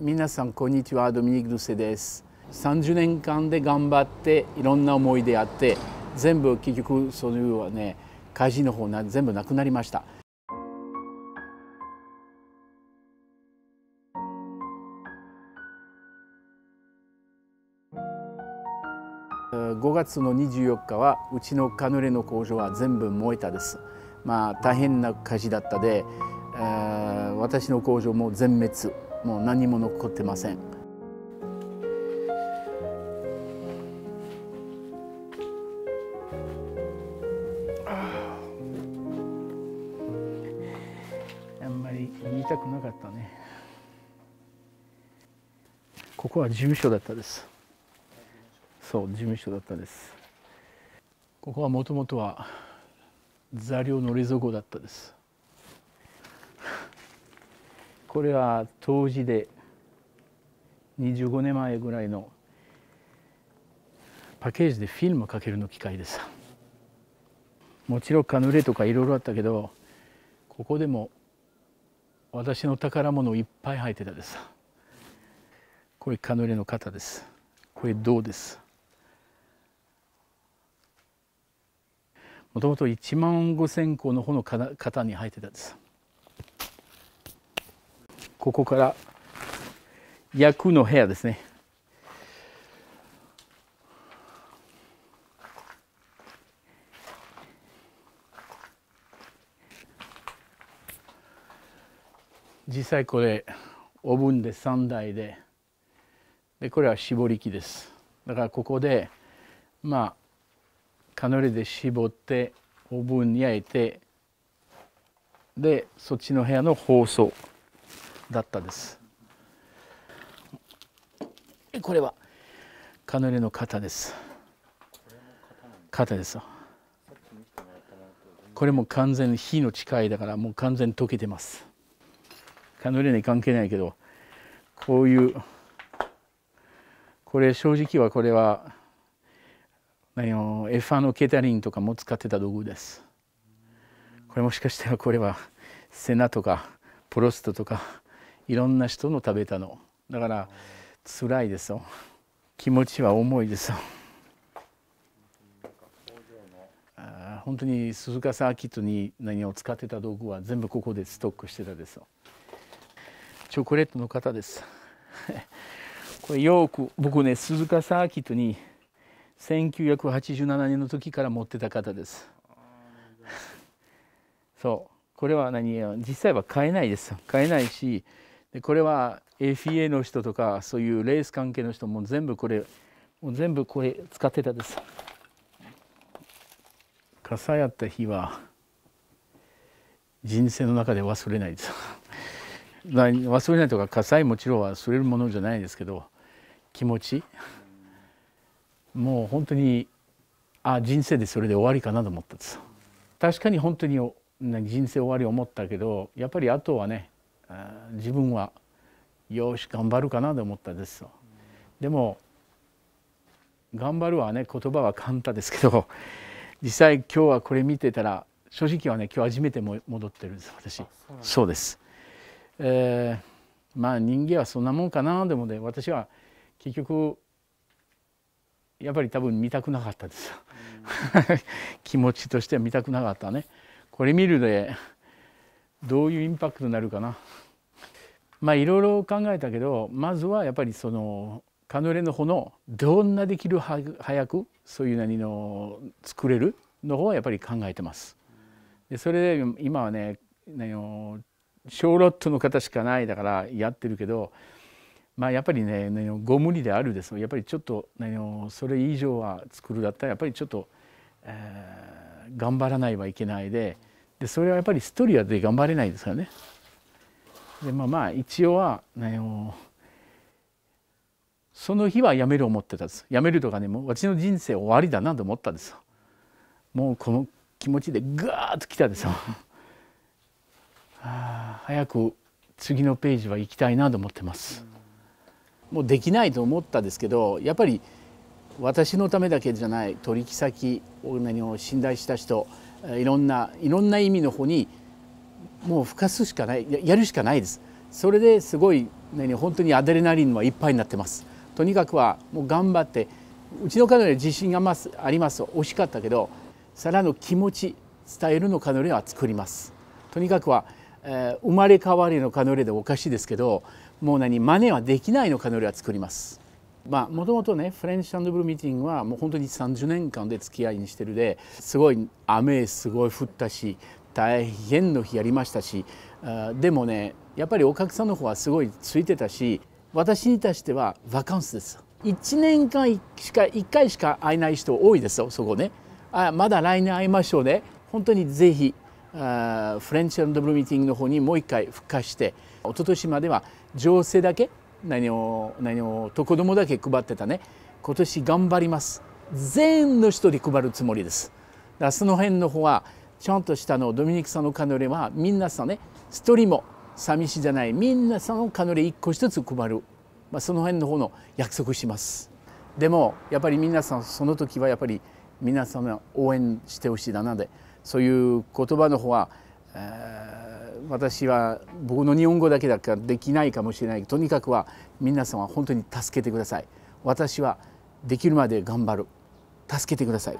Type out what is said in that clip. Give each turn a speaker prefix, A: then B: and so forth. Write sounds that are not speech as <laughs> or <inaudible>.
A: 皆さんこんにちはドミニク・ドゥセです30年間で頑張っていろんな思い出あって全部結局そういうはね家事の方な全部なくなりました5月の24日はうちのカヌレの工場は全部燃えたですまあ大変な火事だったで、えー、私の工場も全滅もう何も残ってません。あんまり見たくなかったね。ここは事務所だったです。そう事務所だったです。ここはもともとは座領の冷蔵庫だったです。これは当時で25年前ぐらいのパッケージでフィルムかけるの機械です。もちろんカヌレとかいろいろあったけどここでも私の宝物いっぱい入ってたです。これカヌレの型ですこれ銅ですもともと1万5,000個の方の型に入ってたですここから役の部屋ですね実際これお盆で3台ででこれは絞り器ですだからここでまあカヌレで絞ってオーブンに焼いてでそっちの部屋の包装だったですこれはカヌレの型です型ですこれも完全に火の近いだからもう完全に溶けてますカヌレに関係ないけどこういうこれ正直はこれはあの F1 のケタリンとかも使ってた道具ですこれもしかしたらこれはセナとかポロストとかいろんな人の食べたのだから辛いですよ気持ちは重いですよ本当に鈴鹿サーキットに何を使ってた道具は全部ここでストックしてたですよチョコレートの方です <laughs> これよく僕ね鈴鹿サーキットに1987年の時から持ってた方です <laughs> そうこれは何実際は買えないです買えないしでこれは FA の人とかそういうレース関係の人も全部これもう全部これ使ってたです火災あった日は人生の中で忘れないです <laughs> 忘れないとか火災もちろん忘れるものじゃないですけど気持ちもう本当にあ人生でそれで終わりかなと思ったんです確かに本当に人生終わり思ったけどやっぱりあとはね自分はよし頑張るかなと思ったですでも頑張るはね言葉は簡単ですけど実際今日はこれ見てたら正直はね今日初めて戻ってるんです私そうです、えー、まあ人間はそんなもんかなでもね私は結局やっぱり多分見たくなかったです <laughs> 気持ちとしては見たくなかったねこれ見るでどういうインパクトになるかなまあいろいろ考えたけどまずはやっぱりそのカヌレの方のどんなできる早くそういうな何の作れるの方はやっぱり考えてます。でそれで今はねの小ロットの方しかないだからやってるけど、まあ、やっぱりねのご無理であるですやっぱりちょっとのそれ以上は作るだったらやっぱりちょっと、えー、頑張らないはいけないで。でそれはやっぱりス一リアで頑張れないですからね。でまあまあ一応は、ね、その日は辞める思ってたんです辞めるとかねもう私の人生終わりだなと思ったんですよ。もうこの気持ちでガーっと来たんですよ。あ早く次のページは行きたいなと思ってます。もうできないと思ったんですけどやっぱり私のためだけじゃない取引先を信頼した人いろんないろんな意味の方にもうふかすしかないやるしかないですそれですごい、ね、本当にアデレナリンはいっぱいになってますとにかくはもう頑張ってうちの彼女は自信がますあります惜しかったけどさらの気持ち伝えるの彼女は作りますとにかくは、えー、生まれ変わりの彼女でおかしいですけどもう何真似はできないの彼女は作りますまあもともとねフレンチブルーミーティングはもう本当に30年間で付き合いにしてるですごい雨すごい降ったし大変の日やりましたしでもねやっぱりお客さんの方はすごいついてたし私に対してはバカンスです1年間しか1回しか会えない人多いですよそこねあまだ来年会いましょうね本当にぜひあフレンチブルーミーティングの方にもう一回復活して一昨年までは情勢だけ何を何をと子供だけ配ってたね今年頑張ります全員の人に配るつもりですだその辺の方はちゃんとしたのドミニクさんのカヌレはみんなさね一人も寂しじゃないみんなそのカヌレ一個一つ配る、まあ、その辺の方の約束しますでもやっぱり皆さんその時はやっぱり皆さん応援してほしいだなでそういう言葉の方は、えー私は僕の日本語だけだからできないかもしれないとにかくは皆さんは本当に助けてください私はできるまで頑張る助けてください